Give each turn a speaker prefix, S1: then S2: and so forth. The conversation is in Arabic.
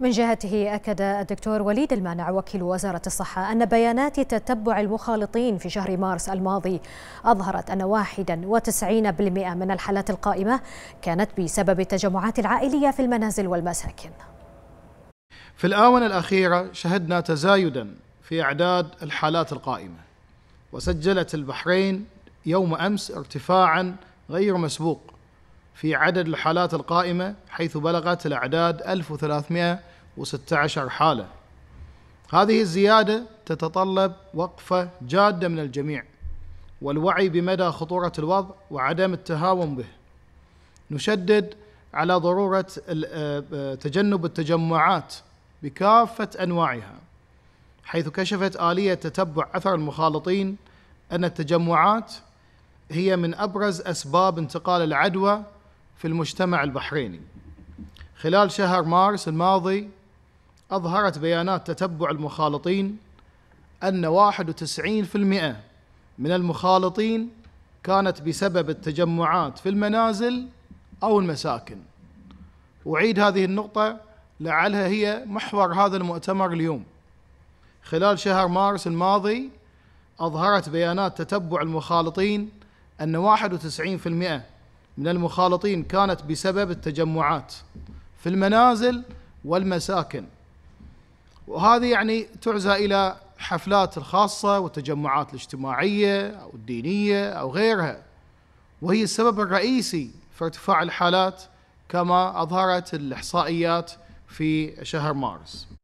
S1: من جهته أكد الدكتور وليد المانع وكيل وزارة الصحة أن بيانات تتبع المخالطين في شهر مارس الماضي أظهرت أن 91% من الحالات القائمة كانت بسبب التجمعات العائلية في المنازل والمساكن
S2: في الآونة الأخيرة شهدنا تزايدا في أعداد الحالات القائمة وسجلت البحرين يوم أمس ارتفاعا غير مسبوق في عدد الحالات القائمة حيث بلغت الأعداد 1316 حالة هذه الزيادة تتطلب وقفة جادة من الجميع والوعي بمدى خطورة الوضع وعدم التهاون به نشدد على ضرورة آه، آه، تجنب التجمعات بكافة أنواعها حيث كشفت آلية تتبع أثر المخالطين أن التجمعات هي من أبرز أسباب انتقال العدوى في المجتمع البحريني خلال شهر مارس الماضي أظهرت بيانات تتبع المخالطين أن 91% من المخالطين كانت بسبب التجمعات في المنازل أو المساكن أعيد هذه النقطة لعلها هي محور هذا المؤتمر اليوم خلال شهر مارس الماضي أظهرت بيانات تتبع المخالطين أن 91% من المخالطين كانت بسبب التجمعات في المنازل والمساكن وهذه يعني تعزى إلى حفلات الخاصة والتجمعات الاجتماعية أو الدينية أو غيرها وهي السبب الرئيسي في ارتفاع الحالات كما أظهرت الإحصائيات في شهر مارس